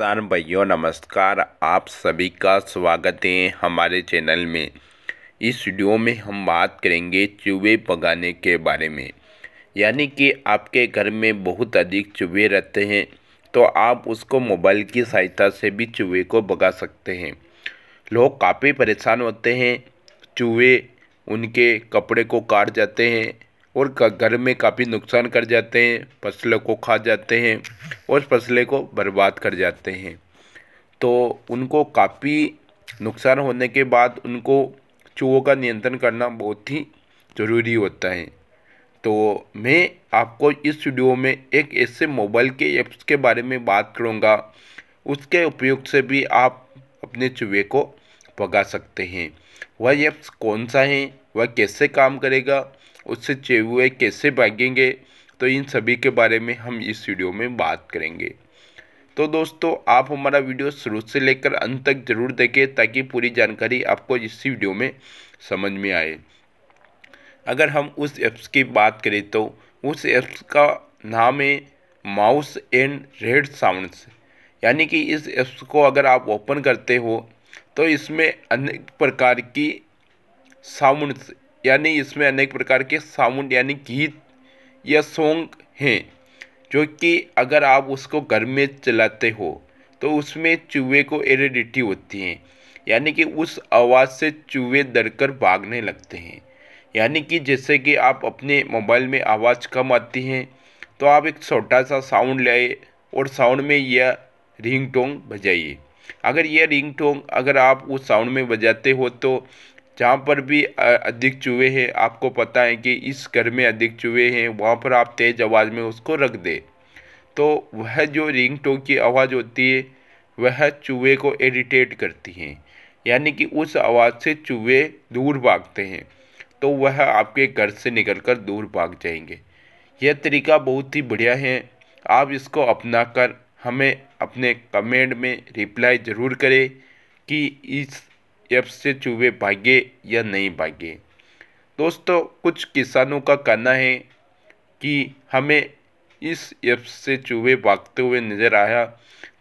नमस्कार भैया नमस्कार आप सभी का स्वागत है हमारे चैनल में इस वीडियो में हम बात करेंगे चूहे भगाने के बारे में यानी कि आपके घर में बहुत अधिक चूहे रहते हैं तो आप उसको मोबाइल की सहायता से भी चूहे को भगा सकते हैं लोग काफ़ी परेशान होते हैं चूहे उनके कपड़े को काट जाते हैं और घर में काफ़ी नुकसान कर जाते हैं फसलों को खा जाते हैं और फसलें को बर्बाद कर जाते हैं तो उनको काफ़ी नुकसान होने के बाद उनको चूहों का नियंत्रण करना बहुत ही ज़रूरी होता है तो मैं आपको इस वीडियो में एक ऐसे मोबाइल के ऐप्स के बारे में बात करूँगा उसके उपयोग से भी आप अपने चूहे को भगा सकते हैं वह ऐप्स कौन सा है वह कैसे काम करेगा उससे चेहुए कैसे भागेंगे तो इन सभी के बारे में हम इस वीडियो में बात करेंगे तो दोस्तों आप हमारा वीडियो शुरू से लेकर अंत तक जरूर देखें ताकि पूरी जानकारी आपको इस वीडियो में समझ में आए अगर हम उस एप्स की बात करें तो उस ऐप्स का नाम है माउस एंड रेड साउंड यानी कि इस एप्स को अगर आप ओपन करते हो तो इसमें अनेक प्रकार की साउंड यानी इसमें अनेक प्रकार के साउंड यानी गीत या सॉन्ग हैं जो कि अगर आप उसको घर में चलाते हो तो उसमें चूहे को एरिडिटी होती है यानी कि उस आवाज़ से चूहे डरकर भागने लगते हैं यानी कि जैसे कि आप अपने मोबाइल में आवाज़ कम आती है तो आप एक छोटा सा साउंड लाए और साउंड में यह रिंग टोंग बजाइए अगर यह रिंग टोंग अगर आप उस साउंड में बजाते हो तो जहाँ पर भी अधिक चूहे हैं आपको पता है कि इस घर में अधिक चूहे हैं वहाँ पर आप तेज़ आवाज़ में उसको रख दें तो वह जो रिंग रिंगटोन की आवाज़ होती है वह चूहे को इरिटेट करती हैं यानी कि उस आवाज़ से चूहे दूर भागते हैं तो वह आपके घर से निकलकर दूर भाग जाएंगे यह तरीका बहुत ही बढ़िया है आप इसको अपना कर हमें अपने कमेंट में रिप्लाई ज़रूर करें कि इस एफ से चूहे भागे या नहीं भागे दोस्तों कुछ किसानों का कहना है कि हमें इस ऐप से चूहे भागते हुए नज़र आया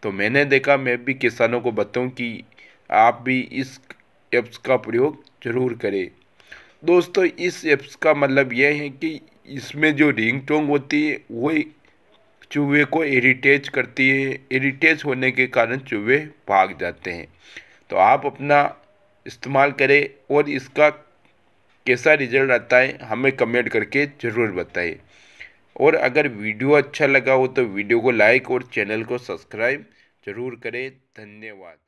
तो मैंने देखा मैं भी किसानों को बताऊं कि आप भी इस ऐप्स का प्रयोग ज़रूर करें दोस्तों इस एप्स का मतलब यह है कि इसमें जो रिंग टोंग होती है वो चूहे को इरीटेज करती है इरीटेज होने के कारण चूहे भाग जाते हैं तो आप अपना इस्तेमाल करें और इसका कैसा रिजल्ट आता है हमें कमेंट करके ज़रूर बताएं और अगर वीडियो अच्छा लगा हो तो वीडियो को लाइक और चैनल को सब्सक्राइब ज़रूर करें धन्यवाद